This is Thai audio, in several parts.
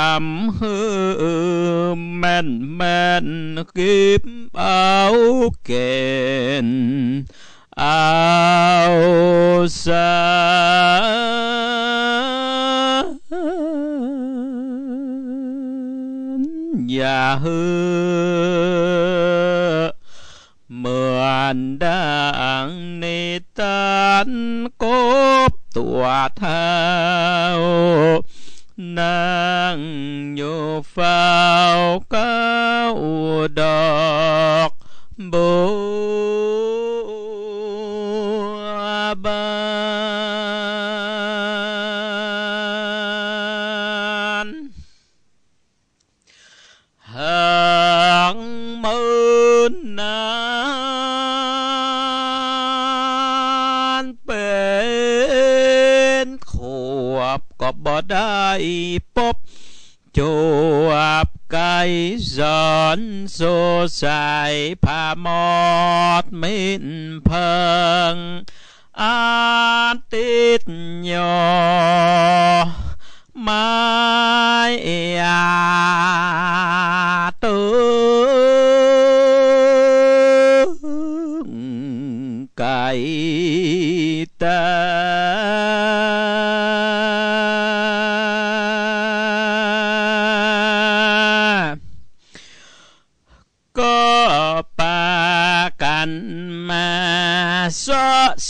nằm hư men men kiếp áo kền áo xa nhà hư mượn đàn ni tan cốt tùa thân phao cao ùa đọt bồ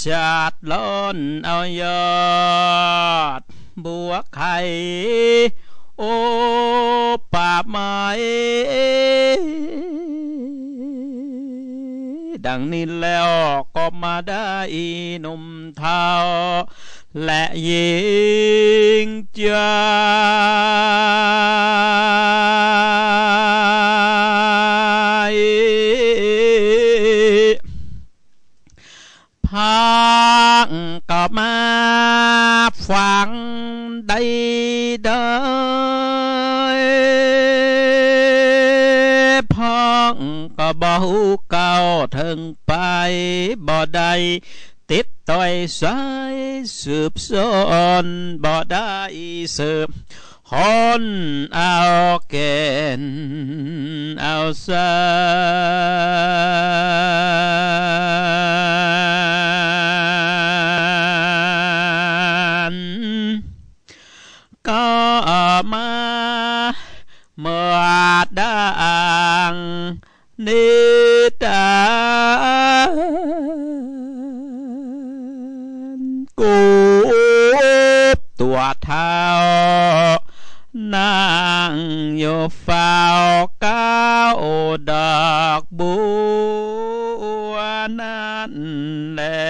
ชาติล้นเอายอดบัวไข่โอป่าไม้ดังนี้แล้วก็มาได้นมเทาและยิงจ้าก็มาฟังได้เด้พ้องก็บ่ฮเก่าถึงไปบ่ได้ติดต่อยสายสืบสอนบ่ได้สืบฮอนเอาเกนเอาซาางนิตานกูตัวเท้านางอยู่เฝ้าก้าวดอกบัวนั่นแหละ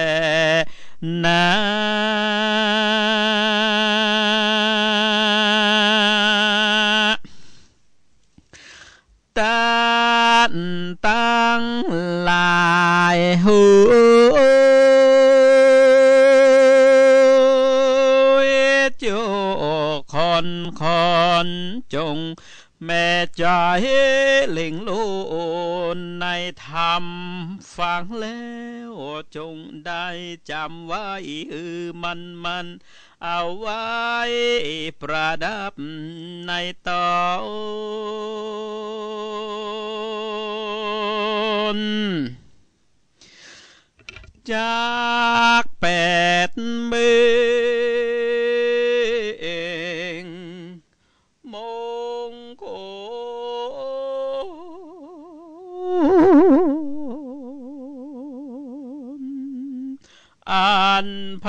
ใจเลิงลูนในธรรมฟังแล้ว จงได้จำไว้มันมัน เอาไว้ประดับในตอนจากแปดมือ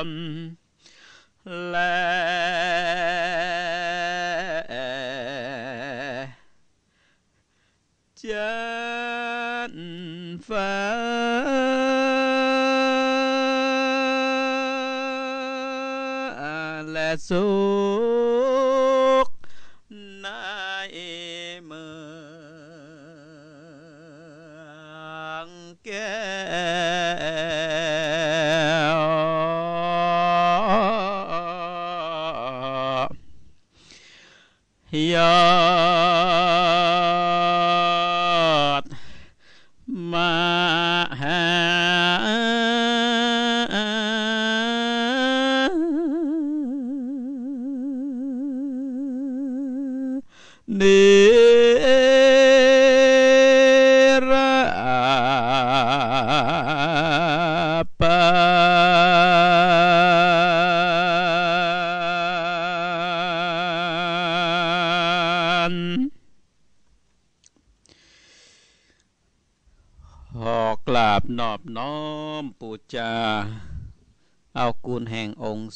um, là chánh pháp là số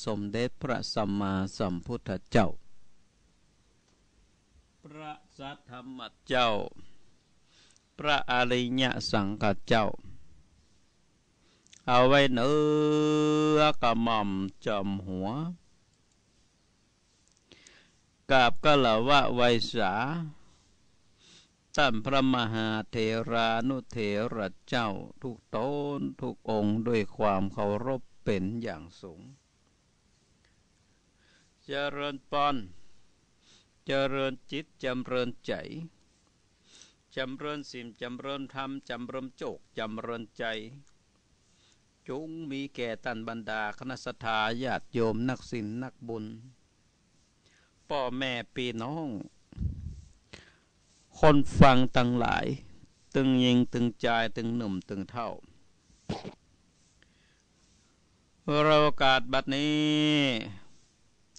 สมเด็จพระสัมมาสัมพุทธเจ้า พระสัทธรรมเจ้า พระอริยสังฆเจ้า เอาไว้เนื้อกระหม่อมจอมหัว กาบกะละวะไวสาท่านพระมหาเทรานุเถระเจ้าทุกตนทุกองค์ด้วยความเคารพเป็นอย่างสูงจริญปอน เจริญจิต จำเริญใจ จำเริญสิมจำเริญธรรม จำเริญโจกจำเริญใจ จุงมีแก่ตันบรรดา คณะสถาญาติโยมนักศิลนักบุญ พ่อแม่ปีน้อง คนฟังตั้งหลาย ตึงยิงตึงใจตึงหนุ่มตึงเท่า เราโอกาสบัดนี้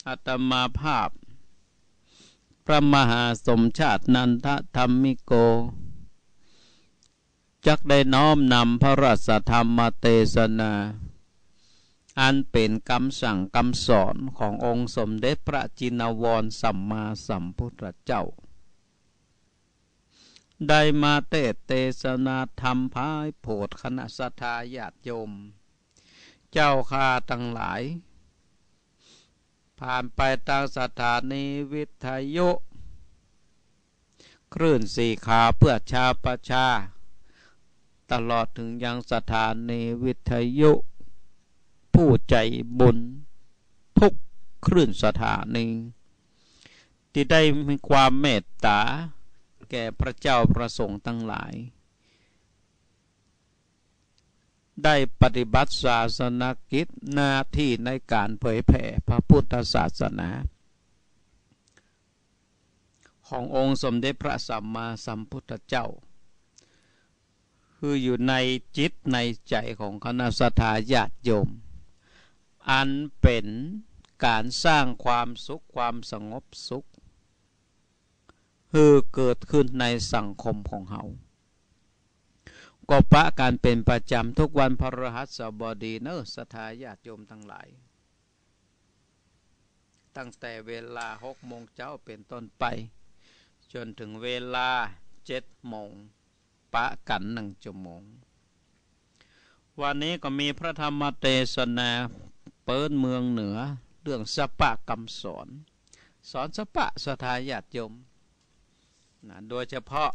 อัตมาภาพ พระมหาสมชาตินันทธรรมิโก จักได้น้อมนำพระราชธรรมเทศนา อันเป็นคำสั่งคำสอนขององค์สมเด็จพระจินวรสัมมาสัมพุทธเจ้า ได้มาเตเทศนาธรรมพายโพดคณะสัทธาญาติโยม เจ้าข้าทั้งหลายผ่านไปทางสถานีวิทยุคลื่นสี่ขาเพื่อชาประชา ตลอดถึงยังสถานีวิทยุผู้ใจบุญทุกคลื่นสถานีที่ได้มีความเมตตาแก่พระเจ้าประสงค์ทั้งหลายได้ปฏิบัติศาสนกิจหน้าที่ในการเผยแผ่พระพุทธศาสนา ขององค์สมเด็จพระสัมมาสัมพุทธเจ้า คืออยู่ในจิตในใจของคณะสัตยาติโยม อันเป็นการสร้างความสุขความสงบสุข คือเกิดขึ้นในสังคมของเขาก็ปะการเป็นประจำทุกวันพระหัสบดีเนอะสทาญาติโยมทั้งหลาย ตั้งแต่เวลาหกโมงเช้าเป็นต้นไป จนถึงเวลาเจ็ดโมง ปะกันหนึ่งชั่วโมง วันนี้ก็มีพระธรรมเทศนาเปิดเมืองเหนือ เรื่องสปะกำสอนสอนสปะสทาญาติโยมนะโดยเฉพาะ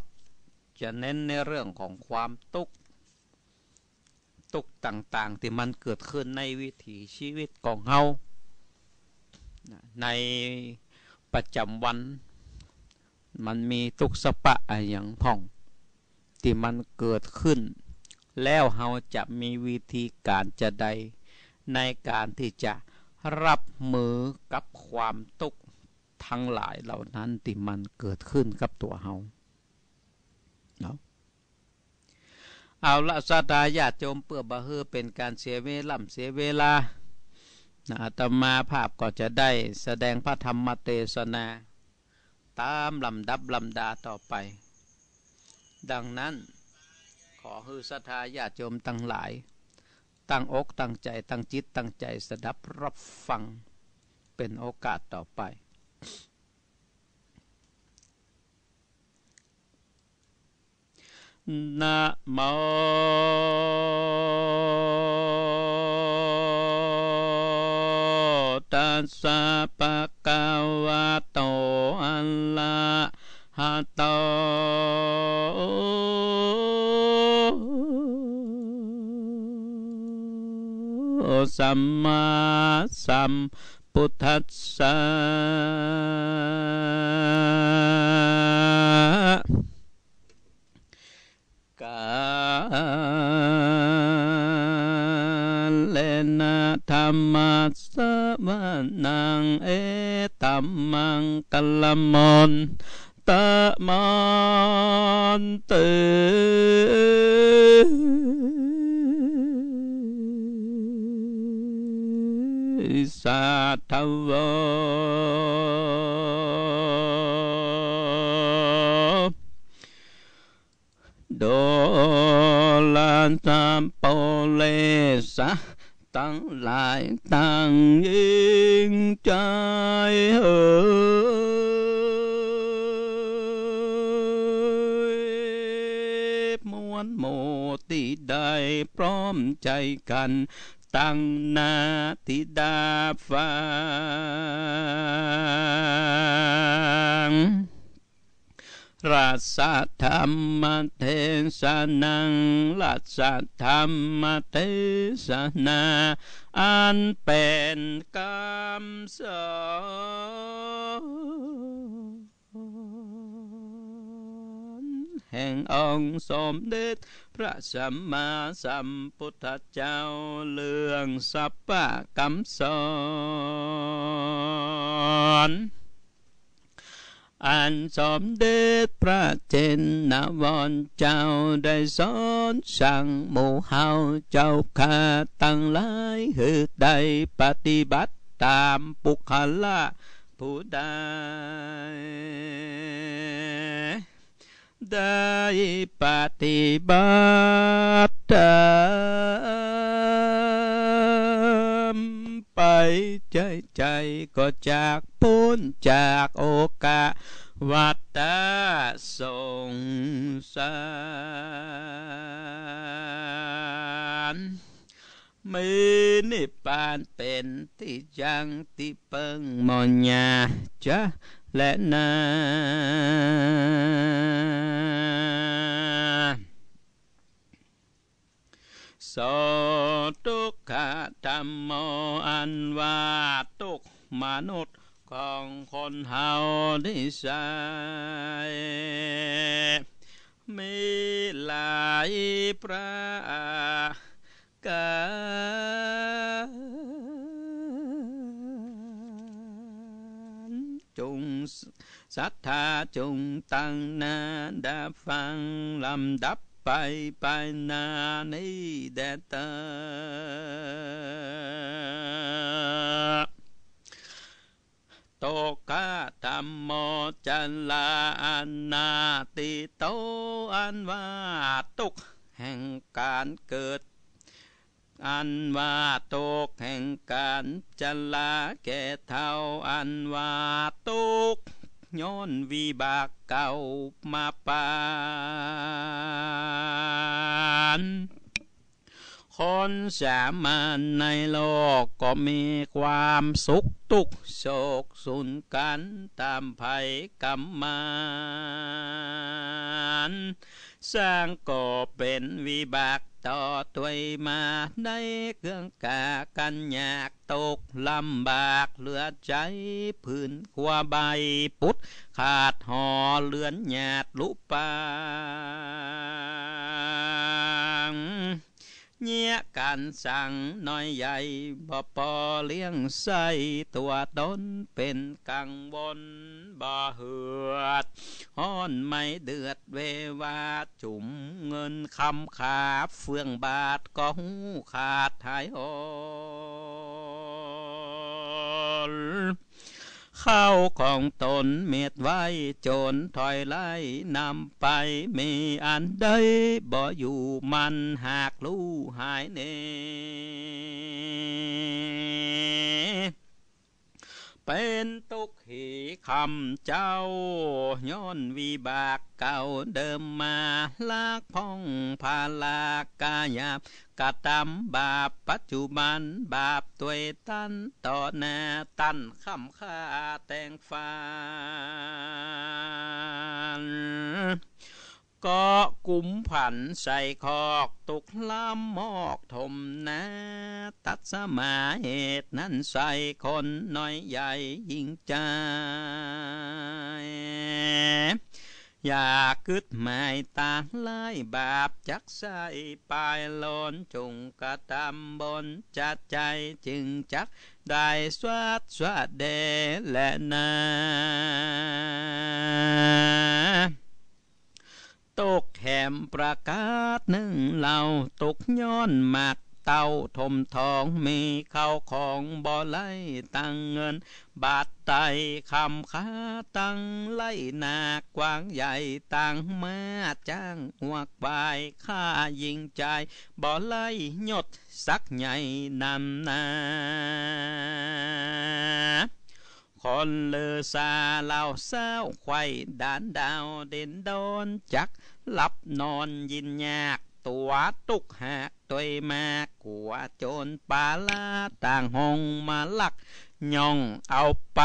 จะเน้นในเรื่องของความตุกตุกต่างๆ ที่มันเกิดขึ้นในวิถีชีวิตของเฮาในประจำวันมันมีตุกสปะอย่างพ่อง ที่ มันเกิดขึ้น แล้วเฮาจะมีวิธีการจะใด ในการที่จะรับมือกับความตุกทั้งหลายเหล่านั้นที่มันเกิดขึ้นกับตัวเฮาเอาละสาตาญาติโยมเปื่อบะเฮอเป็นการเสียเวล่ำเสียเวลาอาตมาภาพก็จะได้แสดงพระธรรมเทศนา ตามลำดับลำดาต่อไป ดังนั้นขอฮือสรัธาญาติโยมตั้งหลาย ตั้งอกตั้งใจตั้งจิตตั้งใจสดับรับฟังเป็นโอกาสต่อไป Na mo tassa bhagavato arahato sammasambuddhassa manang e tamang kalamon tamang te satawa dolan tampolesah ตั้งหลายตั้งเองใจเออมวนโมติได้พร้อมใจกัน ตั้งนาทิดาฟังรัสธรรมเทศนังรัสธรรมเทศนาอันเป็นกรรมสอนแห่งองค์สมเด็จพระสัมมาสัมพุทธเจ้าเลื่องสัพพะรมสอนอันสมเด็จพระเจนนวรเจ้าได้สอนสั่งหมู่เฮาเจ้าขาตั้งหลายหือได้ปฏิบัติตามปุคลาผู้ใดได้ปฏิบัติ Chạy chạy chạy có chạc bốn chạc ô ca và ta sông san mi ni pan pen ti chang ti peng mo nhà cha lẽ na สตุขะธรรมโอันว่าตุกมนุษย์ของคนเฮาทิสใช้มีหลายพระกานจงศรัทธาจงตั้งนาดาฟังลำดับไปไปนา n น n ด d a t โตกะธรรมโมจันลาอันนาติโต อันว่าตุกแห่งการเกิด อันว่าตกแห่ง การจันลาแก่เท่า อันว่าตุกย้อนวีบากเก่ามาปานคนสามัญในโลกก็มีความสุขตุกโศกสุนกันตามภัยกรรมมานสร้างก็เป็นวิบากต่อตัวมาในเครื่องกากันยากตกลำบากเหลือใจพื้นขวาใบปุดขาดห่อเลือนหยาดลุปางเงี้ยการสั่งน้อยใหญ่บ่พอเลี้ยงใส่ตัวตนเป็นกังวลบ่เหือดห้อนไม่เดือดเววาจุ่มเงินคำขาเฟื่องบาทก็หูขาดหายหอข้าวของตนเม็ดไว้โจนถอยไล่นำไปม่อันใดบ่อยู่มันหากลู่หายเน่เป็นตุกหีคำเจ้าย้อนวีบากเก่าเดิมมา ลากพองพาลากายาบกระทำบาปปัจจุบัน บาปตัวตันต่อหน้าตันคำข้าแต่งฟานกาะกุ้มผันใส่คอก ตุกล้ำมอกถมนาตัดสมาเหตุ นั้นใส่คนน้อยใหญ่ยิ่งใจอยากกึดหมายตาไล่บาป จักใส่ปลายลนจุงกระทำบน จัดใจจึงจัก ได้สวัสดสวัสดเดและนาตกแหมประกาศหนึ่งเหล่าตกย้อนหมากเต้าทมทองมีเข้าของบ่อไล่ตั้งเงินบาทไตคำค้าตั้งไล่นากวางใหญ่ตั้งมาจ้างหวคกบายข้ายิงใจบ่อไล่หยดสักใหญ่นำนาคนเลือซาเหล่าเศร้าไข่ด่านดาวเด่นดอนจักหลับนอนยินยาก ตัวตุกหากตัวมากกัวโจนปาลาต่างห้องมาลักย่องเอาไป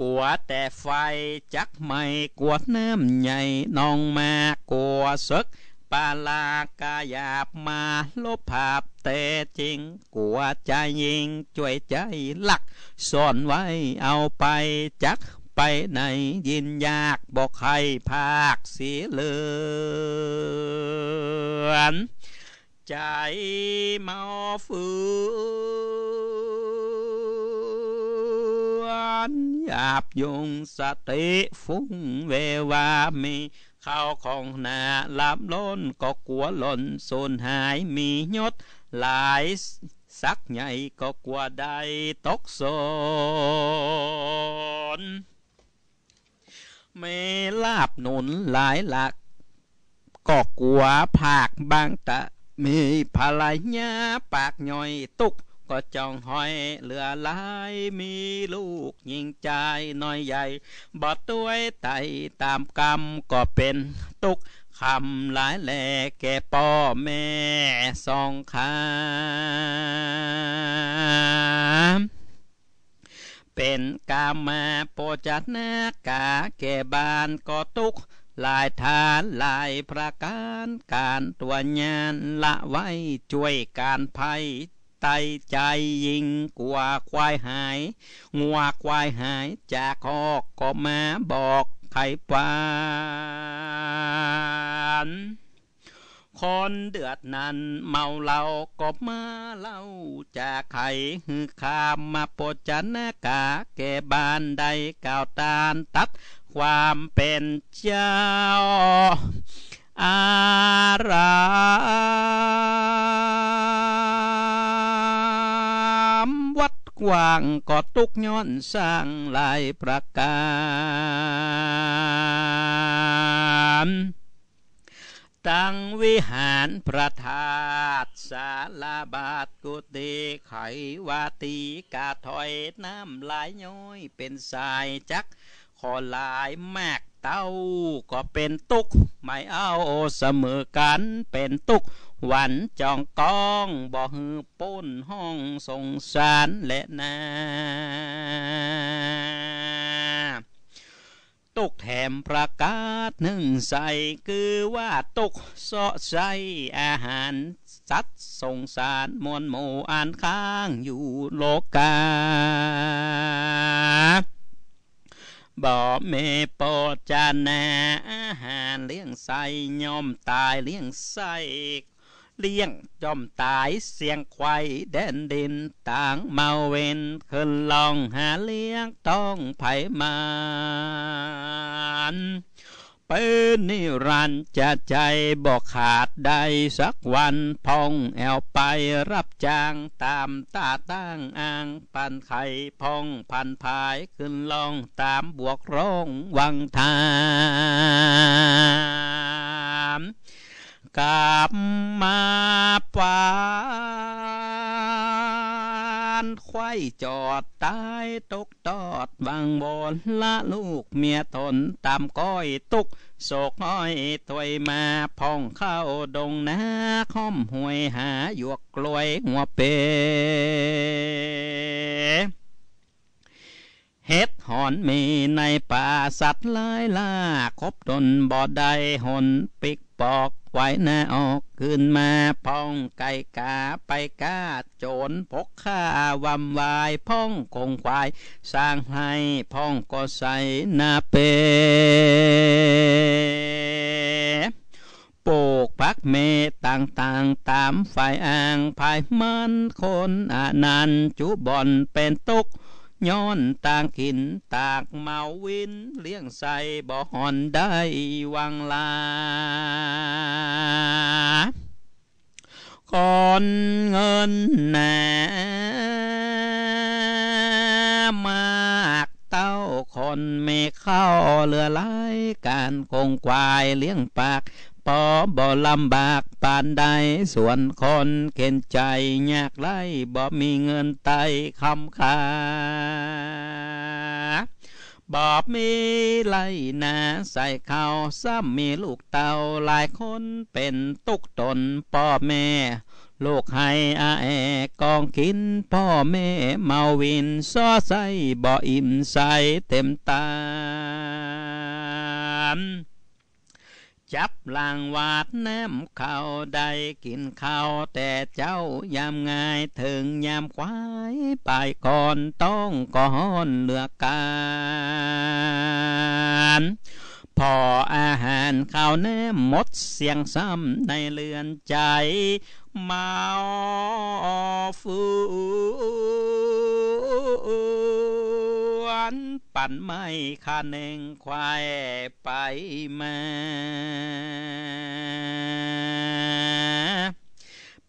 กัวแต่ไฟจักไม่กัวน้ำใหญ่น้องมากัวสึกปาลากาหยาบมาลบภาพแต่จริงกัวใจยิงช่วยใจหลักซ่อนไว้เอาไปจักไปไหนยินยากบอกใครภาคเสียเลือน ใจเมาฝืนหยาบยุงสติฟุ้งเววามีข้าวของนาลับล้นก็กลัวหล่นสูญหายมียศหลายสักใหญ่ก็กลัวได้ตกโซนเมลาบหนุนหลายหลักก็กลัวผากบางตะมีภรรยาปากน่อยตุกก็จองหอยเหลือลายมีลูกยิงใจน้อยใหญ่บ่ดตัวยไตตามกรรมก็เป็นตุกคำหลายแหล่แก่ป่อแม่สองคำเป็นกามาโปจัดนากาแก่บานก็ตุกหลายฐานหลายประการการตัวญานละไว้ช่วยการภัยไตใจยิงกว่าควายหายงัวควายหายจากคอกก็มาบอกไข่ปานคนเดือดนั้น เมาเหล้าก็มาเล่าจะไขหือขามมาปดจันนกาแก่บ้าน ใดก่าวตาลตัด ความเป็นเจ้าอาราม วัดกว้าง ก็ตุกย้อนสร้างหลายประการตังวิหารประธาตสาลาบาทกุฏิไขวาตีกาถอยน้ำลายย้อยเป็นสาย จักขอลายแมกเต้า ก็เป็นตุก ไม่เอาเสมอกัน เป็นตุกหวันจองกอง บ่หือป้นห้องสงสารและนาตกแถมประกาศหนึ่งใส่ คือว่าตกเสาะใส่อาหาร สัตว์สงสารมวลโมอ่านค้างอยู่โลกาบ่เมปอจานาอาหารเลี้ยงใส่ยอมตายเลี้ยงใส่เลี้ยงจอมตายเสียงไข่แดนดินต่างมาเวนขึ้นลองหาเลี้ยงต้องไผ่มานเป็นนิรันจะใจบอกขาดใดสักวันพองแอวไปรับจ้างตามตาตั้งอ่าง ปันไข่พองพันพายขึ้นลองตามบวกร้องวังทางกลับมาปานควายจอดตายตกตอดบางบนละลูกเมียทนตามก้อยตุกโศกอ้อยถวยมาพองเข้าดงนาค่อมหวยหาหยวกกล้วยหัวเปเฮ็ดหอนมีในป่าสัตว์ลายล่า คบดนบ่ใดหนปิกปอกไว้หน้าออกขึ้นมาพ้องไก่กาไปกาโจรพกข้าวำวายพ้องคงควาย สร้างให้พ้องก็ใส่นาเปปลูกพักเมตงต่างตามฝ่ายอ่างภายมันคนอนันจุบอนเป็นตุกย้อนต่างกินตากเมาวิน เลี้ยงใส่บ่หอนได้วังลาก่อนเงินแหนมาก เต้าคนไม่เข้าเลือไหลการคงควายเลี้ยงปากปอบ่ลำบากปานใดส่วนคนเข็นใจยากไล่บ่มีเงินไตคำขาบอบมีไรนาใส่เขาซ้ำมีลูกเต่าหลายคนเป็นตุกตนพ่อแม่ ลูกให้อาแอกองกิน พ่อแม่เมาวิน ซ้อใส่บ่ อิ่มใส่เต็มตาจับลางวาดน้ำข้าวใดกินข้าวแต่เจ้ายามง่ายถึงยามควายไปก่อนต้องก่อนเลือกการพออาหารข้าวเนื้อหมดเสียงซ้ำในเลือนใจเมาฟูวนปั่นไม่คันหนึ่งควายไปมา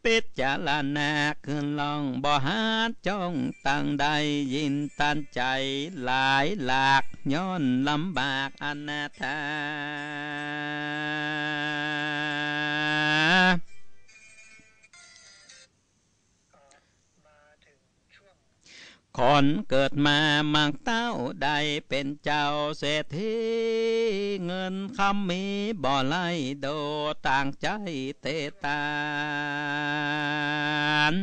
ปิดจะลานาขึ้นลองบ่หาจ้องตั้งใดยินตันใจหลายหลากย้อนลำบากอนาถาคนเกิดมามังเต้าได้เป็นเจ้าเศรษฐีเงินคำมีบ่อไล่โดต่างใจเตตาน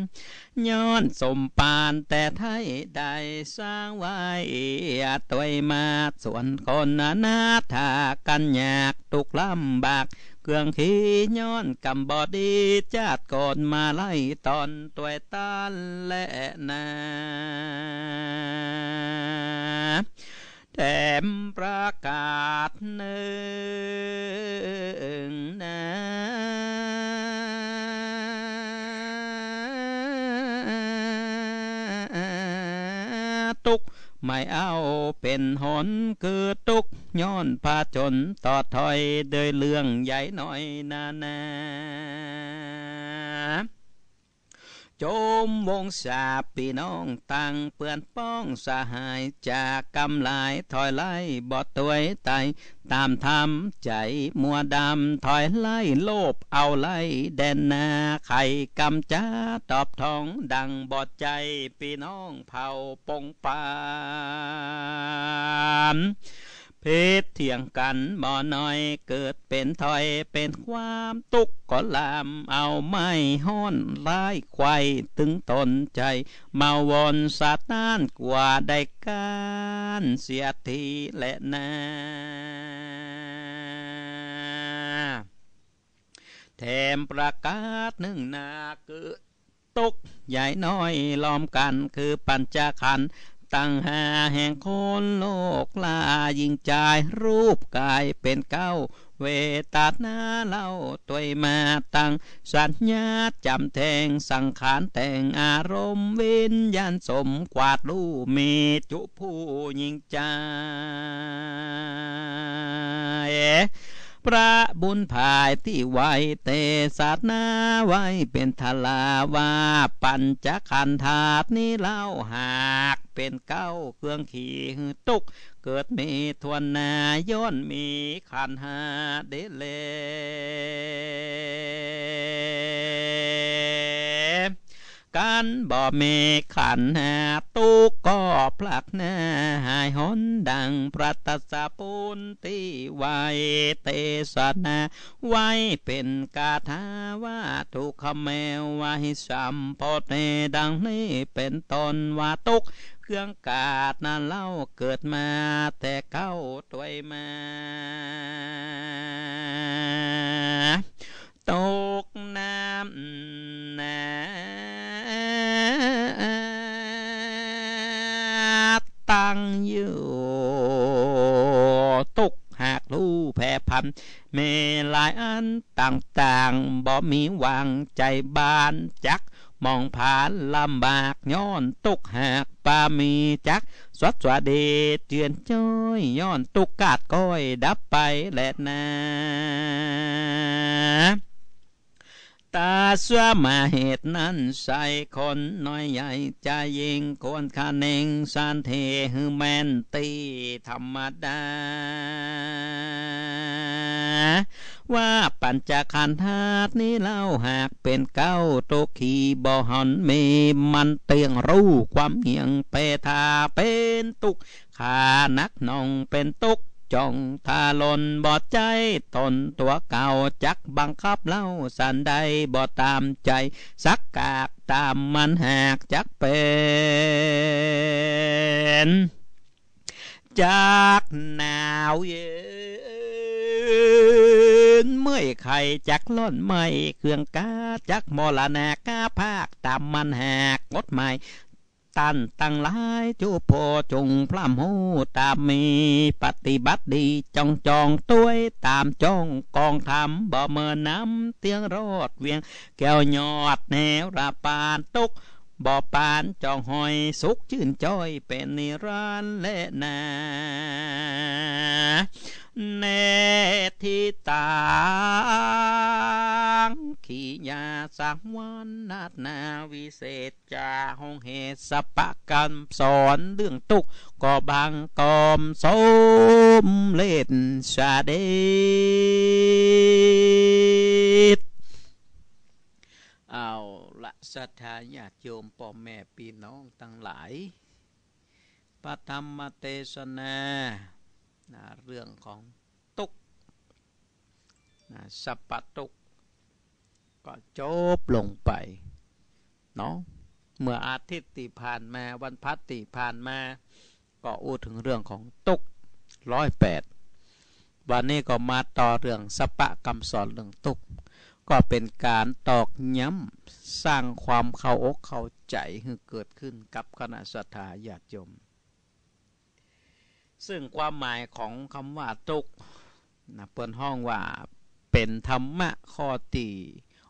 ย้อนสมปานแต่ไทยได้สร้างไว้ตัวมาส่วนคนนาถากันยากตุกลำบากเครื่องขี้ย้อนกำบอดีจาดก่อนมาไล่ตอนตัวตานและนา แถมประกาศหนึ่งนาไม่เอาเป็นหนคือตุกย้อนพาจนต่อถอยโดยเรื่องใหญ่หน่อยนานาจมวงสาปีน้องตังเปื่อนป้องสหายจากกำลายถอยไล่บอดตัวไตตามทำใจมัวดำถอยไล่โลภเอาไล่แดนนาไข่กำจ้าตอบทองดังบอดใจ ปีน้องเผาปงปานเพศเถียงกันบ่อน้อยเกิดเป็นถอยเป็นความตุกก็ลามเอาไม่ห้อนล้ายไขถึงตนใจเมาวนสาตานกว่าได้การเสียทีและนา แถมประกาศหนึ่งนาคือตกใหญ่น้อยล้อมกันคือปัญจขันตั้งหาแห่งคนโลกลายิงจายรูปกายเป็นเก้าเวตาหน้าเล่าตัวมาตั้งสัญญาจำแทงสังขารแต่งอารมณ์วิญญาณสมกวาดลูเมจุผู้ยิงจายพระบุญภายที่ไว้เตศาสนาไว้เป็นทลาวาปัญจคันธาตนี้เล่าหากเป็นเก้าเครื่องขี่ตุก เกิดมีทวนนาย้อนมีขันหาเดเลกันบ่มีขันหาตุกก็พลักหน้า หายหอนดังพระตัสปุนตีไวเตสนาไว้เป็นกาถาว่าทุกขเมววาสัมโพเนดังนี้เป็นตนว่าตุกเครื่องกาดนั้นเล่าเกิดมา แต่เก้าตัวมาตกน้ำนาามเมลายอันต่างๆบ่มีวางใจบานจักมองผ่านลำบากย้อนตุกหากปามีจัก สวัสดีเจือนจ้อยย้อนตุกกาดก้อยดับไปแหละนะตาสวมาเหตุนั้นใส่คนน้อยใหญ่ใจยิงคนคนเองสานเทหแมนตีธรรมดา ว่าปัญจขันธาตุนี้เล่าหากเป็นเก้าตกขีบ่หอนเมมันเตียงรู้ความเหียงเปทาเป็นตุกขานักนองเป็นตุกจงทาลนบอดใจตนตัวเก่าจักบังคับเล่าสันใดบอดตามใจ สักกากตามมันหากจักเป็นจักหนาวเย็นเมื่อใไข่จักล้นไม่ เครื่องกาจักมอลนากาภาคตามมันหากงดไม่ันตั้งหลายจูพอจงพระมูตามมี ปฏิบัติดีจองจองต้วยตามจองกองทำบ่เมินน้ำเตียงรอดเวียง แก้วยอดแนวราปานตกบ่อปานจองหอยสุกชื่นจ้อยเป็นนิรันเและนาเนทิตาทีญาสังวรนาตาวิเศษจาหงเหตุสปะกันสอนเรื่องตุก ก็บางกอมสมเล่นชาเดชเอาละสรัทธาญาโยมพ่อแม่พี่น้องทั้งหลายประธรรมเทศนาะเรื่องของตุกสัปปะตุกก็จบลงไปเนาะเมื่ออาทิตย์ตีผ่านมา วันพัตติผ่านมา ก็อู้ถึงเรื่องของตุกร้อยแปดวันนี้ก็มาต่อเรื่องสปะคำสอนเรื่องตุก ก็เป็นการตอกย้ำสร้างความเข้าอก เข้าใจให้เกิดขึ้นกับคณะสัทธาญาติโยมซึ่งความหมายของคำว่าตุกนะเปิ้นห้องว่าเป็นธรรมะข้อตี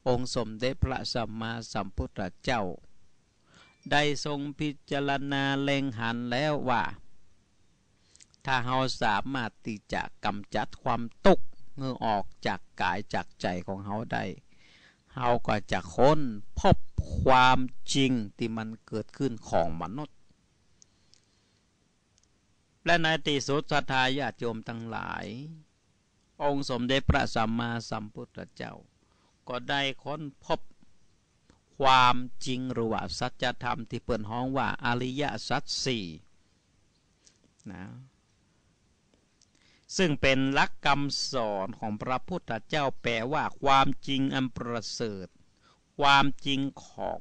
องค์สมเด็จพระสัมมาสัมพุทธเจ้าได้ทรงพิจารณาเล็งหันแล้วว่า ถ้าเราสามารถที่จะกำจัดความตุกเงือออกจากกายจากใจของเราได้เราก็จะค้นพบความจริงที่มันเกิดขึ้นของมนุษย์ และในติสุดัทธายาิโยมทั้งหลาย องค์สมเด็จพระสัมมาสัมพุทธเจ้าก็ได้ค้นพบ ความจริงหรือว่าสัจธรรมที่เปิดห้องว่าอริยสัจสี่นะซึ่งเป็นลักคำสอนของพระพุทธเจ้าแปลว่าความจริงอันประเสริฐ ความจริงของ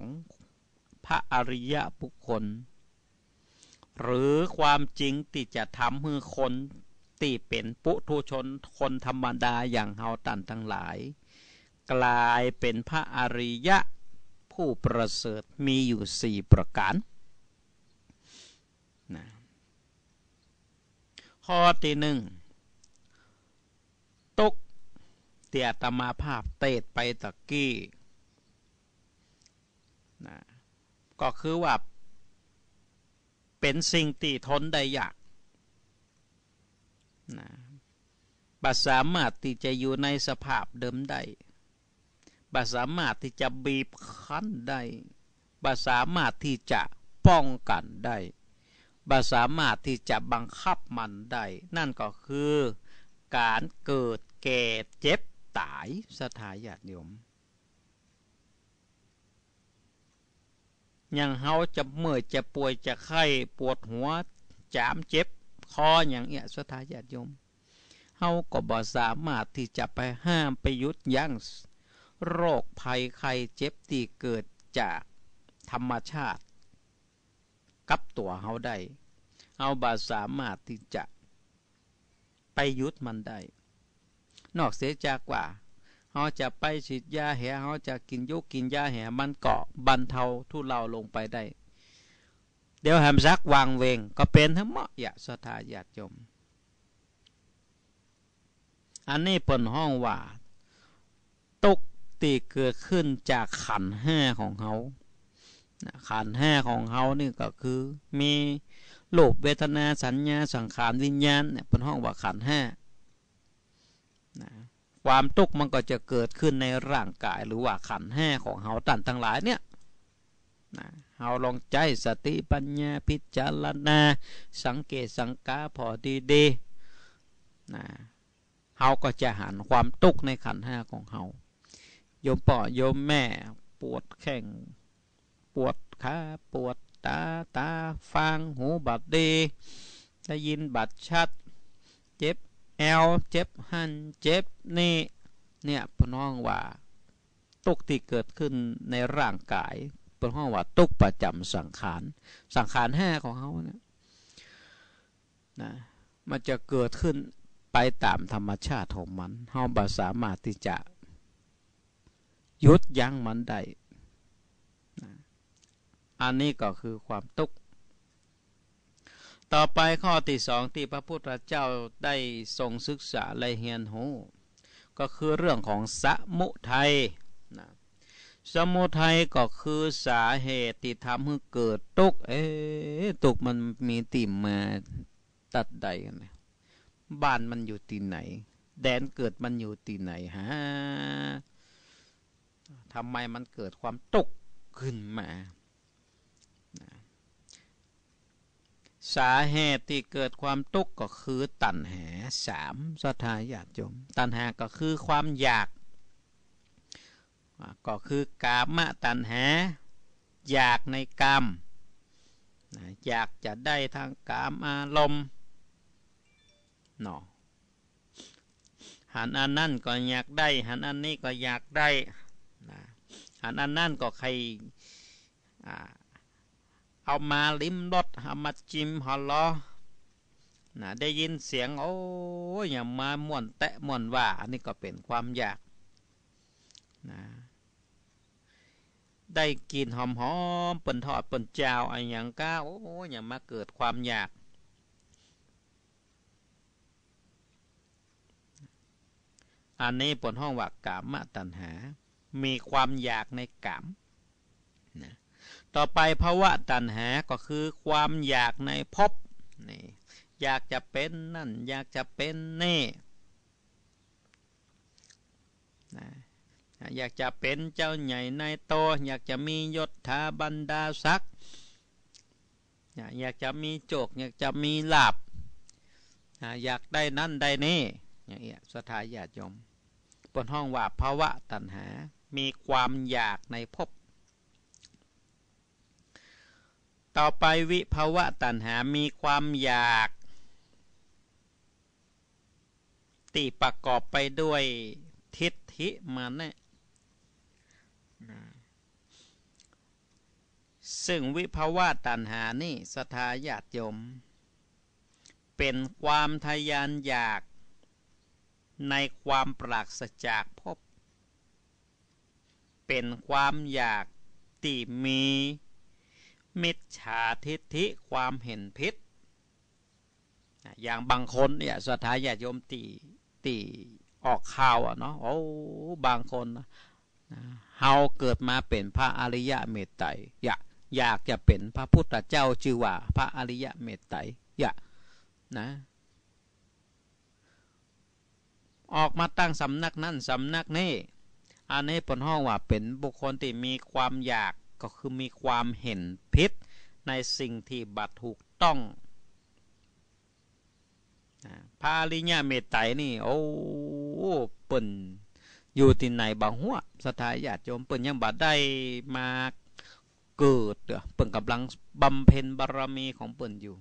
พระอริยบุคคล หรือความจริงที่จะทำให้คนที่เป็นปุถุชนคนธรรมดาอย่างเฮาตันทั้งหลายกลายเป็นพระอริยะผู้ประเสริฐมีอยู่สี่ประการนะข้อที่หนึ่งตุกเตียตมาภาพเตดไปตะกี้นะก็คือว่าเป็นสิ่งที่ทนได้ยากนะบ่สามารถที่จะอยู่ในสภาพเดิมได้บ่สามารถที่จะบีบคั้นได้ บ่สามารถที่จะป้องกันได้ บ่สามารถที่จะบังคับมันได้ นั่นก็คือการเกิดแก่เจ็บตายสถาญาติโยมอย่างเฮาจะเมื่อยจะป่วยจะไข้ปวดหัวจามเจ็บคออย่างเงี้ยสถาญาติโยม เฮาก็บ่สามารถที่จะไปห้ามไปยุดยั้งโรคภัยไข้เจ็บที่เกิดจากธรรมชาติ กับตัวเขาได้เอาบาสามารถที่จะไปยุดมันได้ นอกเสียจากว่าเขาจะไปฉีดยาแห่เขาจะกินยุกกินยาแห่มันเกาะบรรเทาทุเลาลงไปได้ เดี๋ยวแฮมซักวางเวง ก็เป็นทั้งหมดอย่าสถาญาติยมอันนี้เป็นห้องว่าติเกิดขึ้นจากขันห้าของเขาขันห้าของเขานี่ก็คือมีโลกเวทนาสัญญาสังขารวิญญาณเนี่ยเป็นห้องว่าขันห้าความทุกข์มันก็จะเกิดขึ้นในร่างกายหรือว่าขันห้าของเขาตันทั้งหลายเนี่ยเอาลองใจสติปัญญาพิจารณาสังเกตสังกาพอดีดีนะเขาก็จะหันความทุกข์ในขันห้าของเขาโยมป่อโยม แม่ปวดแข้งปวดขาปวด ตา ตา ฟัง หูบัดดีได้ยิน บัด ชัดเจ็บแอลเจ็บหันเจ็บนี่ เนี่ยพน้องว่า ตุกที่ เกิดขึ้นในร่างกายเป็นห้องว่าตุกประจำสังขารสังขารแห่ของเขาเนี่ยนะมันจะเกิดขึ้นไปตามธรรมชาติ ของมันเขาบาสามารถที่จะยุดยั้งมันได้อันนี้ก็คือความทุกข์ ต่อไปข้อที่สองที่พระพุทธเจ้าได้ทรงศึกษาและเรียนรู้ก็คือเรื่องของสมุทัยนะสมุทัย ก็คือสาเหตุที่ทำให้เกิดทุกข์ เอ๊ทุกข์มันมีติมมาตัดใดกันบ้านมันอยู่ที่ไหน แดนเกิดมันอยู่ที่ไหนฮะทำไมมันเกิดความตกขึ้นมา สาเหตุที่เกิดความตกก็คือตัณหาสามสทาอยากจมตัณหาก็คือความอยาก ก็คือกามะตัณหา อยากในกรรมอยากจะได้ทางกามอารมณ์หนอหันอันนั่นก็อยากได้หันอันนี้ก็อยากได้อันนั้นนั่นก็ใครเอามาลิ้มรสเอามาจิมฮอลลอนะได้ยินเสียง โอ้ยอย่ามาม่วน แตะม่วนว่า อันนี้ก็เป็นความอยากนะได้กินหอมหอมเปิ่นทอดเปิ่นจาอะไรอย่างก้าโอ้ยอย่ามาเกิดความอยาก อันนี้ปนห้องว่ากามตัณหามีความอยากในกามนะต่อไปภาวะตัณหา ก็คือความอยากในภพนี่อยากจะเป็นนั่น อยากจะเป็นนี่นะอยากจะเป็นเจ้าใหญ่ในโต อยากจะมียศถาบรรดาศักดิ์อยากจะมีโจกอยากจะมีลาบ อยากได้นั่นได้นี่อย่างเงี้ยสถาญาติยมบนห้องว่าภาวะตัณหามีความอยากในภพ ต่อไปวิภาวะตัณหา มีความอยาก ติ ประกอบไปด้วยทิฏฐิมานะซึ่งวิภาวะตัณหา นี่สทายาตยม เป็นความ ทยานอยากในความปรากศจากภพเป็นความอยากต่มีมิจฉาทิฏฐิความเห็นพิษอย่างบางคนเนี่ยสุดท้ายญาติโยมตีตีออกข่าวอะเนาะโอ้บางคนเฮาเกิดมาเป็นพระอริยะเมตไตรอยากอยากจะเป็นพระพุทธเจ้าชื่อว่า พระอริยะเมตไตรอยากนะออกมาตั้งสำนักนั่นสำนักนี่อันนี้ปนห้องว่าเป็นบุคคลที่มีความอยากก็คือมีความเห็นพิษในสิ่งที่บัตรถูกต้องพาลิญาเมตไตนี่ โอ้เปิ่นอยู่ที่ไหนบางหัวสถาญาติโยมเปิ่นยังบัตรได้มาเกิดเปิ่นกำลังบำเพ็ญบารมีของเปิ่นอยู่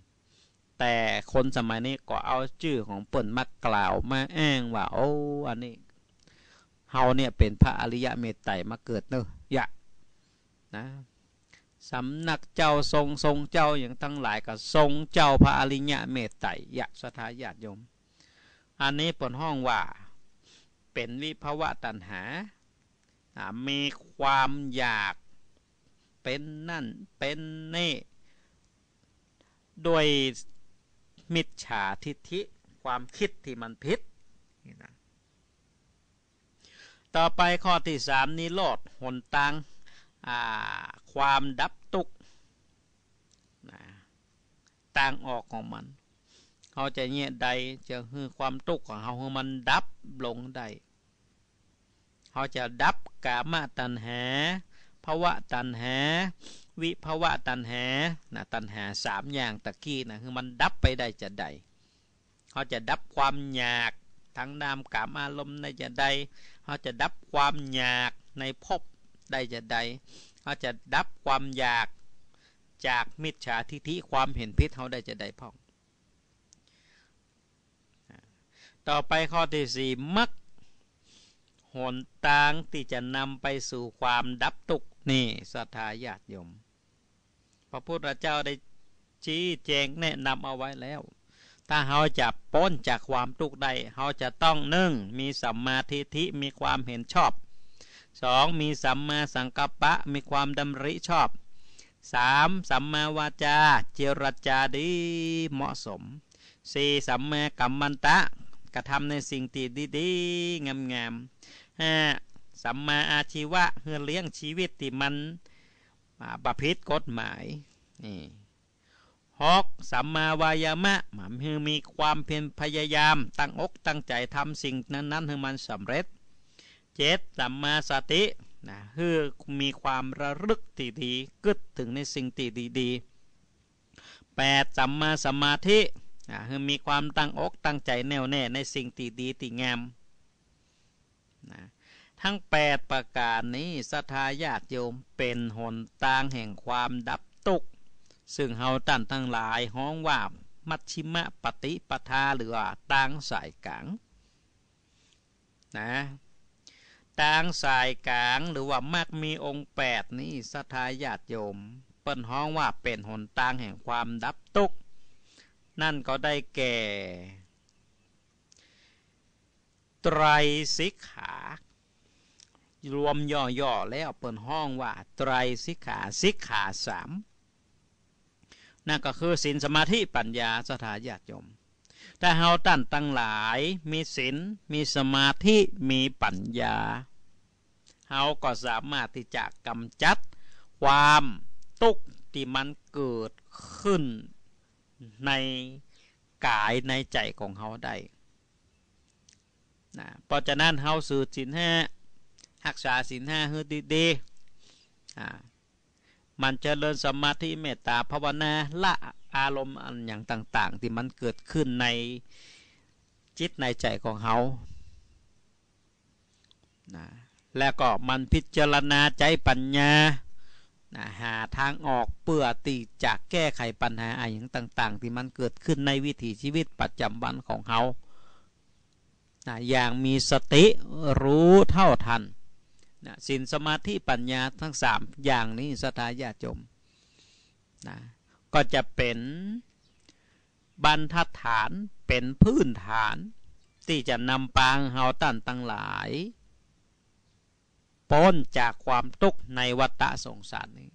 แต่คนสมัยนี้ก็ เอาชื่อของเปิ่นมากล่าวมาอ้างว่าโอ้ อันนี้เฮาเนี่ยเป็นพระอริยะเมตไตรมาเกิดเนอะยะนะ สำนักเจ้าทรงทรงเจ้าอย่างทั้งหลายกับทรงเจ้าพระอริยะเมตไตรยะสถาญาติโยมอันนี้ปนห้องว่าเป็นวิภวะตัณหามีความอยากเป็นนั่นเป็นนี่โดยมิจฉาทิฐิความคิดที่มันพิษนี่นะต่อไปข้อที่สามนิโรธหนตังความดับตุกต่างออกของมันเขาจะเนี่ยใดจะคือความตุกของเขาคือมันดับลงใดเขาจะดับกามาตันแหภาวะตันแหวิภาวะตันแหนะตันแหสามอย่างตะกี้นะคือมันดับไปได้จะใดเขาจะดับความอยากทั้งนามกามอารมณ์ในจะใดเขาจะดับความอยากในภพใดจะใดเขาจะดับความอยากจากมิจฉาทิฏฐิความเห็นพิษเขาได้จะใดพ่องต่อไปข้อที่สี่มักหนตางที่จะนำไปสู่ความดับตุกนี่ศรัทธาญาติโยมพระพุทธเจ้าได้ชี้แจงแนะนำเอาไว้แล้วถ้าเขาจะป้นจากความทุกข์ได้เขาจะต้องหนึ่งมีสัมมาทิฏฐิมีความเห็นชอบสองมีสัมมาสังกัปปะมีความดำริชอบสามสัมมาวาจา เจรจาดีเหมาะสมสี่สัมมากัมมันตะ กระทำในสิ่งที่ดีๆงามๆห้าสัมมาอาชีวะเพื่อเลี้ยงชีวิตที่มันระพติกฎหมายนี่หกสัมมาวายามะมายคือมีความเพียรพยายามตั้งอกตั้งใจทำสิ่งนั้นๆให้มันสำเร็จเจ็ดสัมมาสตินะคือมีความระลึกตีดีกึดถึงในสิ่งตีดีๆแปดสัมมาสมาธินะคือมีความตั้งอกตั้งใจแน่วแน่ในสิ่งตีดีตีงามนะทั้ง8ประการนี้สัทธาญาติโยมเป็นหนทางแห่งความดับตุกข์ซึ่งเฮาตั้นทั้งหลายห้องว่ามัชชิมะปฏิปทาหรือต่าตังสายกลางนะตังสายกลางหรือว่ามักมีองค์แปดนี่สทายาติโยมเปิ้นห้องว่าเป็นหนทางแห่งความดับตุก นั่นก็ได้แก่ ไตรสิกขารวมย่อๆแล้วเปิดห้องว่าไตรสิกขาสิกขาสามนั่นก็คือศีลสมาธิปัญญาสถาญาติโยม ถ้าเฮาตั้นตั้งหลายมีศีลมีสมาธิมีปัญญา เฮาก็สามารถที่จะกำจัดความทุกข์ที่มันเกิดขึ้นในกายในใจของเฮาได้ นะเพราะฉะนั้นเฮาสืบศีลห้ารักษาศีลห้าให้ดีๆมันจเจริญสมาธิเมตตาภาวนาละอารมณ์อันอย่างต่าง ๆ ที่มันเกิดขึ้นในจิตในใจของเขา แล้วก็มันพิจารณาใจปัญญา หาทางออกเปื่อตีจากแก้ไขปัญหาอะไรอย่างต่างๆ ที่มันเกิดขึ้นในวิถีชีวิตประจำวันของเขา อย่างมีสติรู้เท่าทันนะสินสมาธิปัญญาทั้งสามอย่างนี้สถาญาจมนะก็จะเป็นบรรทัดฐานเป็นพื้นฐานที่จะนำปางเฮาตันตั้งหลายพ้นจากความทุกข์ในวัฏสงสารนี้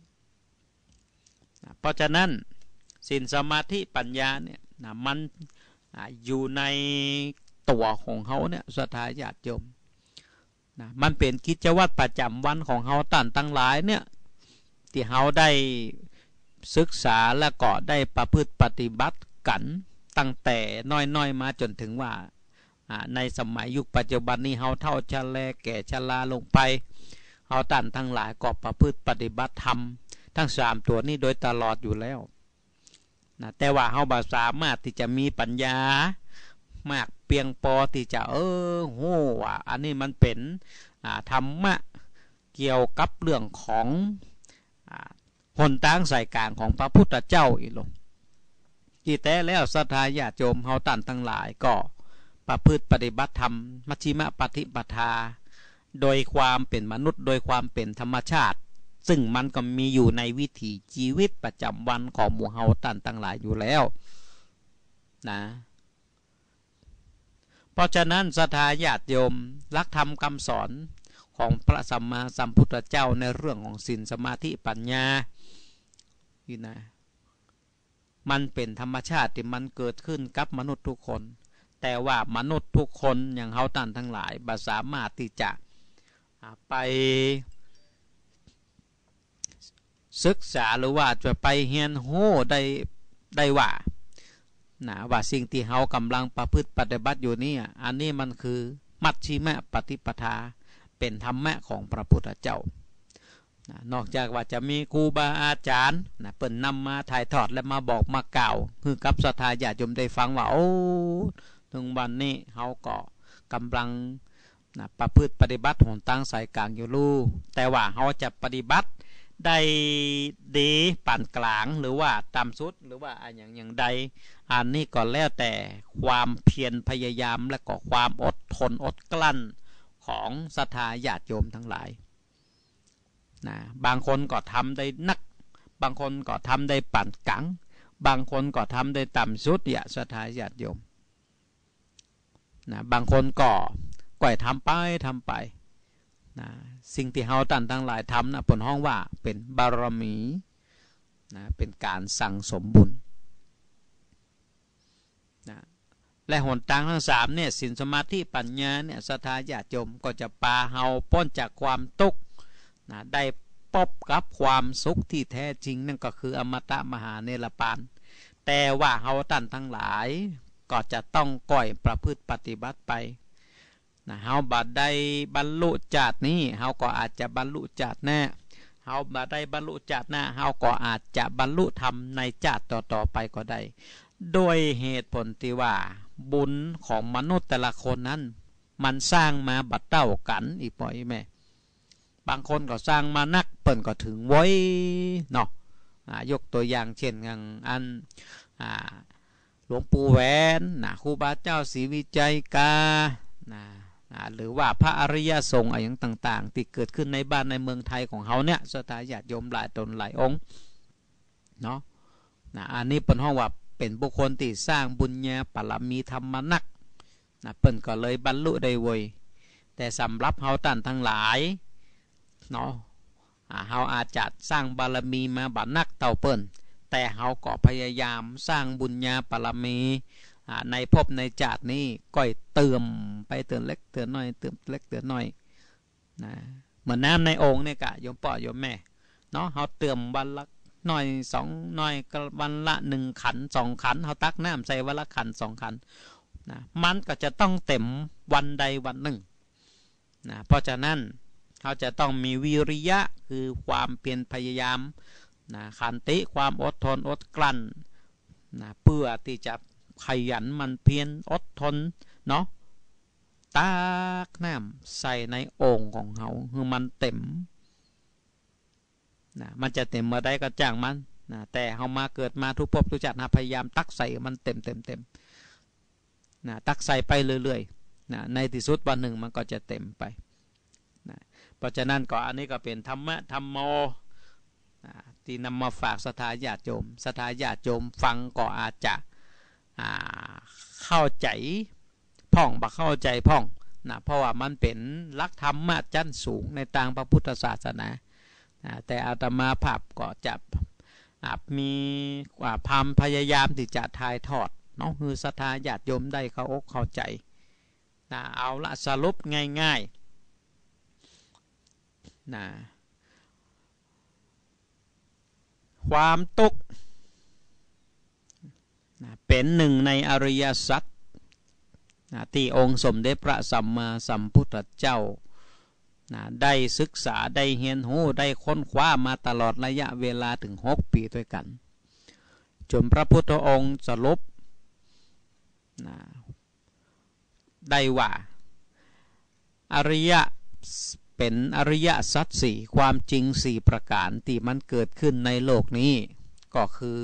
นะเพราะฉะนั้นสินสมาธิปัญญาเนี่ยนะมันอยู่ในตัวของเขาเนี่ยสถาญาติยมนะมันเป็นกิจวัตรประจำวันของเฮาตันตั้งหลาย เนี่ยที่เฮาได้ศึกษาและก็ได้ประพฤติปฏิบัติกันตั้งแต่น้อยๆมาจนถึงว่าในสมัยยุคปัจจุบันนี้เฮาเท่าชะแลแก่ชะลาลงไปเฮาตันทั้งหลาย ก็ประพฤติปฏิบัติธรรมทั้งสามตัวนี้โดยตลอดอยู่แล้วนะแต่ว่าเฮาบาสามารถที่จะมีปัญญามากเพียงพอที่จะเออโหว่ะอันนี้มันเป็นธรรมะเกี่ยวกับเรื่องของหนตั้งใส่กลางของพระพุทธเจ้าอีหลงกี่แต่แล้วสัทาญาติมเฮาตันทั้งหลายก็ ประพฤติปฏิบัติธรรมมัชฌิมปฏิปทา โดยความเป็นมนุษย์โดยความเป็นธรรมชาติ ซึ่งมันก็มีอยู่ในวิถีชีวิตประจำวันของหมู่เฮาตันทั้งหลายอยู่แล้ว นะเพราะฉะนั้นสถาญาติโยมรักธรรมคำสอนของพระสัมมาสัมพุทธเจ้าในเรื่องของศีลสมาธิปัญญาที่นะมันเป็นธรรมชาติ ที่มันเกิดขึ้นกับมนุษย์ทุกคน แต่ว่ามนุษย์ทุกคนอย่างเฮาตันทั้งหลายบาสามารถที่จะไปศึกษาหรือว่าจะไปเฮียนโฮได้ ได้ว่านะว่าสิ่งที่เฮากำลังประพฤติปฏิบัติอยู่นี่อันนี้มันคือมัชชิมะปฏิปทาเป็นธรรมะของพระพุทธเจ้า นอกจากว่าจะมีครูบาอาจารย์นะเปิ่นนำมาถ่ายทอดและมาบอกมากล่าวคือกับศรัทธาญาติโยมได้ฟังว่าโอ้ถึงวันนี้เฮาก็กำลังนะประพฤติปฏิบัติหนตั้งสายกลางอยู่ลู่แต่ว่าเฮาจะปฏิบัติได้ดีปานกลางหรือว่าตามสุดหรือว่าอย่างอย่างใดอันนี้ก็แล้วแต่ความเพียรพยายามและก็ความอดทนอดกลั้นของศรัทธาญาติโยมทั้งหลายนะบางคนก็ทำได้นัก บางคนก็ทำได้ปานกลางบางคนก็ทำได้ต่มสุดอย่าศรัทธาญาติโยมนะบางคนก็ก่อยทำไปทำไปนะสิ่งที่เฮาตันทั้งหลายทำนะผลห้องว่าเป็นบารมีนะเป็นการสั่งสมบุญนะและหนทางทั้งสามเนี่ยสินสมาธิปัญญาเนี่ยสทาญาจมก็จะปาเฮาป้นจากความทุกข์นะได้ปบกับความสุขที่แท้จริง นั่นก็คืออมตะมหาเนรปานแต่ว่าเฮาตันทั้งหลายก็จะต้องก่อยประพฤติปฏิบัติไปนะเฮาบัดได้บรรลุจาดนี้เฮาก็อาจจะบรรลุจาดแน่าเฮาบัดได้บรรลุจาดนะเฮาก็อาจจะบรรลุธรรมในจาดต่อๆไปก็ได้ โดยเหตุผลที่ว่า บุญของมนุษย์แต่ละคนนั้น มันสร้างมาบัดเต้ากัน อีกปอยแม่บางคนก็สร้างมานักเปิ่นก็ถึงไว้เนาะยกตัวอย่างเช่นอย่างอันหลวงปู่แหวนนะครูบาเจ้าศรีวิจัยกานะหรือว่าพระอริยสงฆ์อะไรต่างๆที่เกิดขึ้นในบ้านในเมืองไทยของเขาเนี่ยสตาญาติโยมหลายตนหลายองค์เนาะนะอันนี้เป็นห้องว่าเป็นบุคคลที่สร้างบุญญาปรมีธรรมนักนะเปิ่นก็เลยบรรลุได้เว้ยแต่สำหรับเขาตันทั้งหลายเนาะเขาอาจจะสร้างบารมีมาบัดนักเต่าเปิ่นแต่เขาก็พยายามสร้างบุญญาปรมีในภพในจาดนี้ก่อยเติมไปเติมเล็กเติมน้อยเติมเล็กเติมน้อยนะเหมือนน้ำในองค์เนี่ยกะโยมป่อโยมแม่เนาะเขาเติมวันละน้อยสองน้อยวันละหนึ่งขันสองขันเขาตักน้ำใส่วันละขันสองขันนะมันก็จะต้องเต็มวันใดวันหนึ่งนะเพราะฉะนั้นเขาจะต้องมีวิริยะคือความเพียรพยายามนะขันติความอดทนอดกลั้นนะเพื่อที่จะขยันมันเพียรอดทน เนาะตากน้ำใส่ในโอ่งของเขาคือมันเต็มนะมันจะเต็มเมื่อใดก็จ้าง มันนะแต่เขามาเกิดมาทุกภพทุกชาตินะพยายามตักใส่มันเต็มเต็มเต็มนะตักใส่ไปเรื่อยๆนะในที่สุดวันหนึ่งมันก็จะเต็มไปนะเพราะฉะนั้นก็อันนี้ก็เป็น ธรรมะธรรมโมนะที่นำมาฝากสถาญาติโยมสถาญาติโยมฟังก็อาจจะเข้าใจพ่องบักเข้าใจพ่อง นะ เพราะว่ามันเป็นลักธรรมมาจันสูงใน่างพระพุทธศาสนา แต่ อาตมาภาพก็จะมีความพยายามที่จะทายทอดน้องคือสัทธาญาติโยมได้เขาอกเข้าใจ นะ เอาละสรุปง่าย ๆ นะ ความตุกนะเป็นหนึ่งในอริยสัจนะที่องค์สมเด็จพระสัมมาสัมพุทธเจ้านะได้ศึกษา ได้เห็นหูได้ค้นคว้ามาตลอดระยะเวลาถึงหกปี ด้วยกัน จนพระพุทธองค์สรุปนะได้ว่า อริยะ เป็นอริยสัจสี่ความจริงสี่ประการที่มันเกิดขึ้นในโลกนี้ก็คือ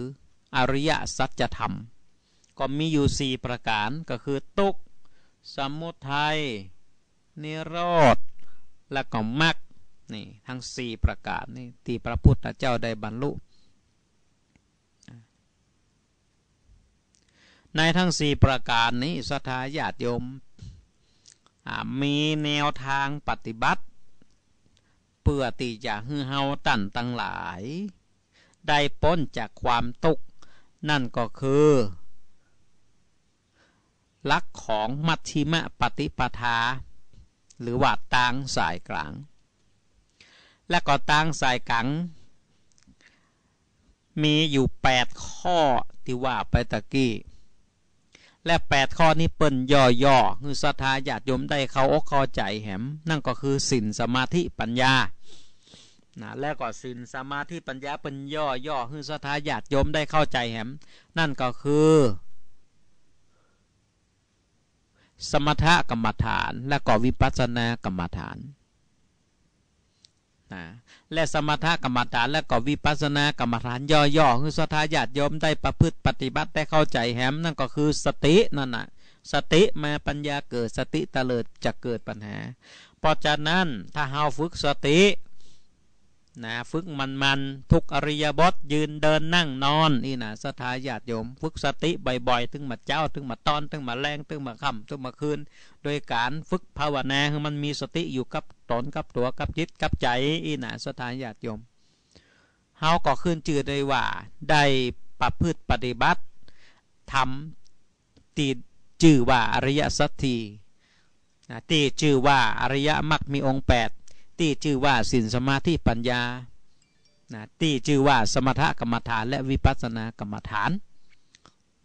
อริยสัจธรรม ก็มีอยู่ 4 ประการก็คือตุกสมุทัยนิโรธ และก็มรรคนี่ทั้ง 4 ประการนี่ที่พระพุทธเจ้าได้บรรลุ ในทั้ง 4 ประการนี้สถาญาติโยมมีแนวทางปฏิบัติเพื่อที่จะให้เฮาตั้นตั้งหลาย ได้พ้นจากความทุกขนั่นก็คือ ลักของมัชชิมะปฏิปทา หรือ ว่าตางสายกลางและก็ตางสายกลางมีอยู่8ข้อที่ว่าไปตะกี้ และ8ข้อนี้เปิ้นย่อๆคือศรัทธาญาติโยมได้เขาอกเข้าใจแหมนั่นก็คือศีลสมาธิปัญญานะแล้วก็สินสมาธิปัญญาเป็นย่อย่อคือสทาญาติโยมได้เข้าใจแหมนั่นก็คือ สมถกรรมฐาน และก็ วิปัสสนากรรมฐานนะและสมถกรรมฐานและ ก็ วิปัสสนากรรมฐานย่อย่อคือสทาญาติโยมได้ประพฤติปฏิบัติได้เข้าใจแหมนั่นก็คือสตินั่นนะสติมาปัญญาเกิดสติตะเลิดจะเกิดปัญหา เพราะฉะนั้นถ้าเฮาฝึกสตินะฝึกมันมันทุกอริยบทยืนเดินนั่งนอนนี่นะสถาญาติโยม ฝึกสติ บ่อย ๆ ถึงมาเจ้าถึงมาตอน ถึงมาแรงถึงมาค่ำถึงมาคืนโดยการฝึกภาวนาให้มันมีสติอยู่กับตนกับตัวกับจิตกับใจนี่นะสถาญาติโยมเฮาก็ขึ้นจืดเลยว่าได้ประพฤติปฏิบัติทำตีจื่อว่าอริยสัจทีตีจื่อว่าอริยมรรคมีองค์ 8ที่ชื่อว่าสินสมาธิปัญญา นะที่ชื่อว่าสมถกรรมฐานและวิปัสสนากรรมฐาน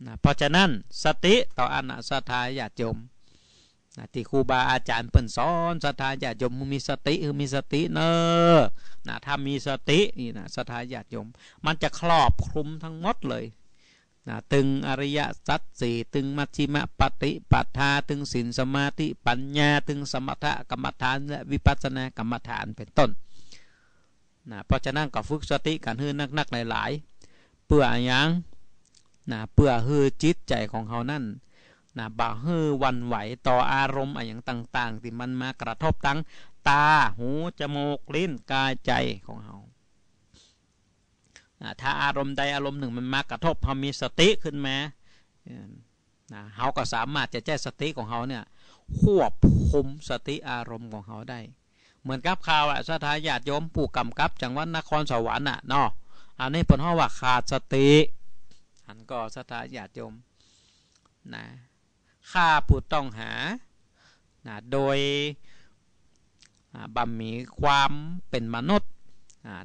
นะ เพราะฉะนั้นสติต่ออนาสธาญาจม นะที่ครูบาอาจารย์เปิ่นสอนสทาญาจม มีสติือมีสติเนอะนะ ถ้ามีสตินี่นะสทาญาจม มันจะครอบคลุมทั้งหมดเลยนะตึงอริยสัจสี่ตึง มัชฌิมปฏิปทาตึงสินสมาธิ ปัญญา ตึงสมถะกรรมฐานและวิปัสสนากรรมฐานเป็นต้นนะเพราะฉะนั้นก็ฝึกสติ กันให้นัก ๆ หลาย ๆ เพื่ออย่างนะเพื่อฮื้จิตใจของเขานั่นนะบ่าฮื้วันไหวต่ออารมณ์อย่างต่าง ๆ ที่มันมากระทบทั้งตาหูจมูกลิ้นกายใจของถ้าอารมณ์ใดอารมณ์หนึ่ง มันมากระทบพอมีสติขึ้นมามเขาก็สามารถจะแจ้สติของเขาเนี่ยควบคุมสติอารมณ์ของเขาได้ เหมือนกับข่าวอะสถาญาติโยมปูกกำกับจังหวัดนครสวรรค์อะเนาะ อันนี้เป็นห้องว่าขาดสติ อันก็สถาญาติโยมนะฆ่าผู้ต้องหา นะ โดยบำมีความเป็นมนุษย์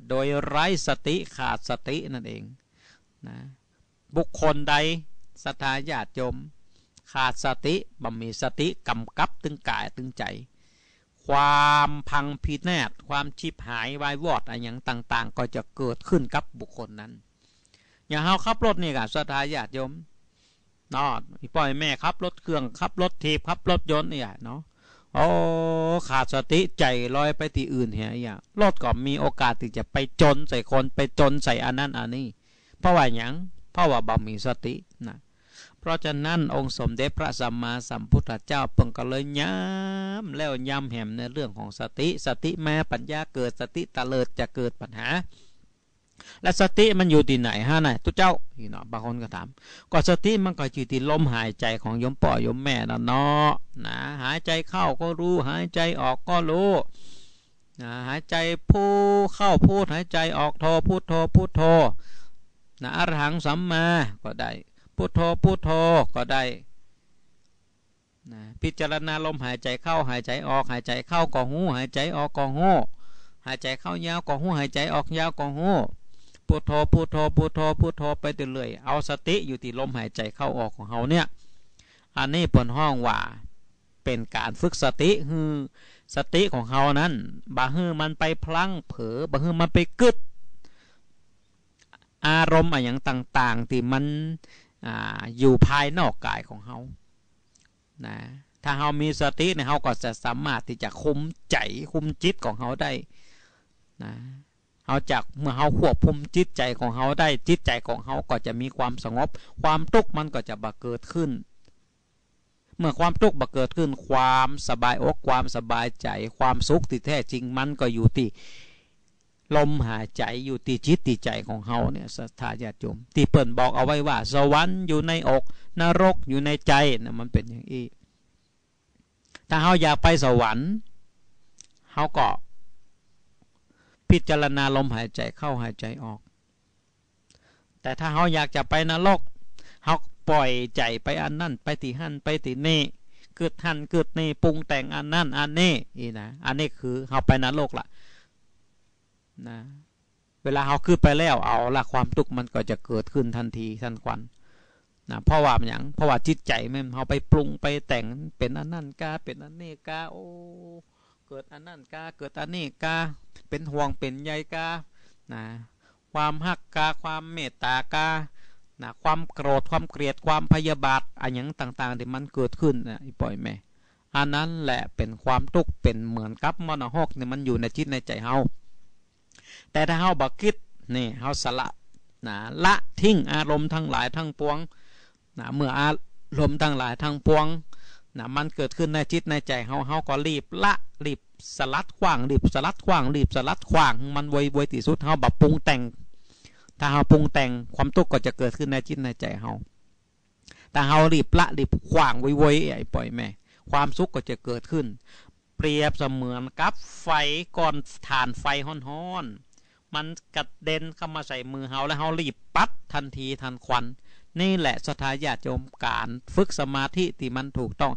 โดยไร้สติขาดสติ นั่นเอง นะ บุคคลใดสถาญาติยมขาดสติบ่มีสติกำกับตึงกายตึงใจ ความพังพินาศความ ชิบหายวายวอดอะไรอย่างต่าง ๆ ก็จะเกิดขึ้นกับบุคคลนั้นอย่างเฮาขับรถนี่กัะสถาญาติยมนอดปล่อยแม่ขับรถเครื่องขับรถทีบขับรถยนต์เนี่ยเนาะโอ้ขาดสติ ใจลอยไปที่อื่นเหี้ยอย่ารถก็มีโอกาสที่จะไปจนใส่คนไปจนใส่อันนั้นอันนี้ เพราะว่าอยังเพราะว่าบ่ มีสตินะ เพราะฉะนั้นองค์สมเด็จพระสัมมาสัมพุทธเจ้าเพิ่งก็เลยย้ำแล้วย้ำแหมในเรื่องของสติ สติแม้ปัญญาเกิดสติ ตะเลิดจะเกิดปัญหาและสติมันอยู่ที่ไหนฮะนายทุกเจ้าพี่น้องบางคนก็ถาม ก็สติมันก็อยู่ที่ลมหายใจของยมป่อยมแม่นะเนาะนะหายใจเข้าก็รู้หายใจออกก็รู้นะหายใจพูเข้าพูดหายใจออกโทพูดโทพูดโทนะอรหังสัมมาก็ได้พูดโทพูดโทก็ได้นะพิจารณาลมหายใจเข้าหายใจออกหายใจเข้ากอหูหายใจออกกอหูหายใจเข้ายาวกอหูหายใจออกยาวกอหูพุทโธพุทโธพุทโธพุทโธไปเรื่อยเอาสติอยู่ที่ลมหายใจเข้าออกของเขาเนี่ยอันนี้เปห้องว่า เป็นการฝึกสติคือสติของเขานั้น บาฮือมันไป พลั้งเผลอบาฮือมันไปกึดอารมณ์อะไรอย่างต่าง ๆ ที่มันออยู่ภายนอกกายของเขานะ ถ้าเรามีสติเนี่ยเราก็จะสามารถที่จะคุมใจคุมจิตของเขาได้ นะเอาจากเมื่อเฮาควบคุมจิตใจของเฮาได้จิตใจของเฮาก็จะมีความสงบ ความทุกข์มันก็จะบังเกิดขึ้น เมื่อความทุกข์บังเกิดขึ้น ความสบายอกความสบายใจความสุขที่แท้จริงมันก็อยู่ที่ลมหายใจอยู่ตีจิตตีใจของเฮาเนี่ยสัทธาญาติโยมที่เปิ่นบอกเอาไว้ว่า สวรรค์อยู่ในอก นรกอยู่ในใจนะมันเป็นอย่างนี้ถ้าเฮาอยากไปสวรรค์เฮาก็พิจารณาลมหายใจเข้าหายใจออก แต่ถ้าเขาอยากจะไปนรกเขาปล่อยใจไปอันนั่น ไปตีหันไปตีนี่เกิดหันเกิดนี่ปรุงแต่งอันนั่นอันนี้อีนะ อันนี้คือเขาไปนรกละนะเวลาเขาขึ้นไปแล้วเอาละความทุกข์มันก็จะเกิดขึ้นทันทีทันควันนะเพราะว่านย่งเพราะว่าจิตใจมันเขาไปปรุงไปแต่งเป็นอันนั่นกาเป็นอันนี้กาโอ้เกิดอันนั่นกาเกิดอันนี้กาเป็นห่วงเป็นใยกานะความหักกาความเมตตากานะความโกรธความเกลียดความพยาบาทอะไรยังต่างๆที่มันเกิดขึ้นนะอปล่อยแม่ อันนั้นแหละเป็นความทุกข์เป็นเหมือนกับมโนหกเนี่ยมันอยู่ในจิตในใจเฮาแต่ถ้าเฮาบักคิดนี่เฮาสละนะละทิ้งอารมณ์ทั้งหลายทั้งปวงนะเมื่ออารมณ์ทั้งหลายทั้งปวงนะมันเกิดขึ้นในจิตในใจเฮาเฮาก็รีบละรีบสลัดขว้างรีบสลัดขว้างรีบสลัดขว้างมันวยวยที่สุดเฮาแบบปรุงแต่ง ถ้าเฮาปรุงแต่งความทุกข์ก็จะเกิดขึ้นในจิตในใจเฮาแต่เฮารีบละรีบขว้างวยวยไอ้ปล่อยแม่ความสุขก็จะเกิดขึ้น เปรียบเสมือนกับไฟก่อนฐานไฟห้อนๆมันกระเด็นเข้ามาใส่มือเฮาแล้วเฮารีบปัดทันทีทันควันนี่แหละสถาญาติโยมการฝึกสมาธิที่มันถูกต้อง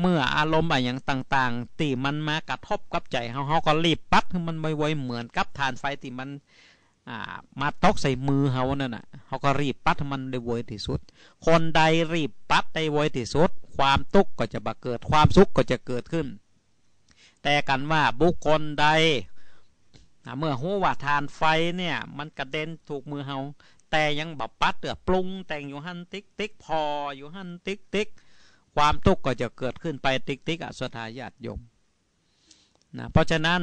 เมื่ออารมณ์อะไรอย่างต่างๆที่มันมากระทบกับใจเฮาเาก็รีบปัดมันไวๆเหมือนกับทานไฟที่มันมาตกใส่มือเฮานั่นน่ะเขาก็รีบปัดมันได้ไวที่สุด คนใดรีบปัดได้ไวที่สุด ความทุกข์ก็จะบังเกิดความสุขก็จะเกิดขึ้น แต่กันว่าบุคคลใดเมื่อหัวว่าทานไฟเนี่ย มันกระเด็นถูกมือเฮาแต่ยังบับปัดเตือปรุง แต่งอยู่หันติ๊กติ๊กพออยู่หันติ๊กติ๊กความทุกข์ก็จะเกิดขึ้นไปติ๊กติ๊กอสุทายาตยมนะเพราะฉะนั้น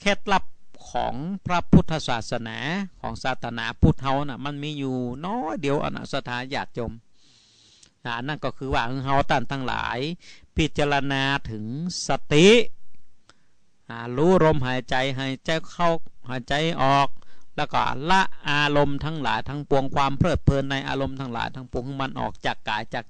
เคล็ดลับของพระพุทธศาสนาของศาสนาพุทธเฮานะ่ะมันมีอยู่น้อยเดียวอนัสถาญาติจมนะนนั่นก็คือว่า เฮาตันทั้งหลายพิจารณาถึงสติ รู้ลมหายใจหายใจเข้าหายใจออกแล้วก็ ละอารมณ์ ทั้งหลายทั้งปวงความ เพลิด เพลิน ในอารมณ์ ทั้งหลายทั้ง ปวง มันออกจากกายจาก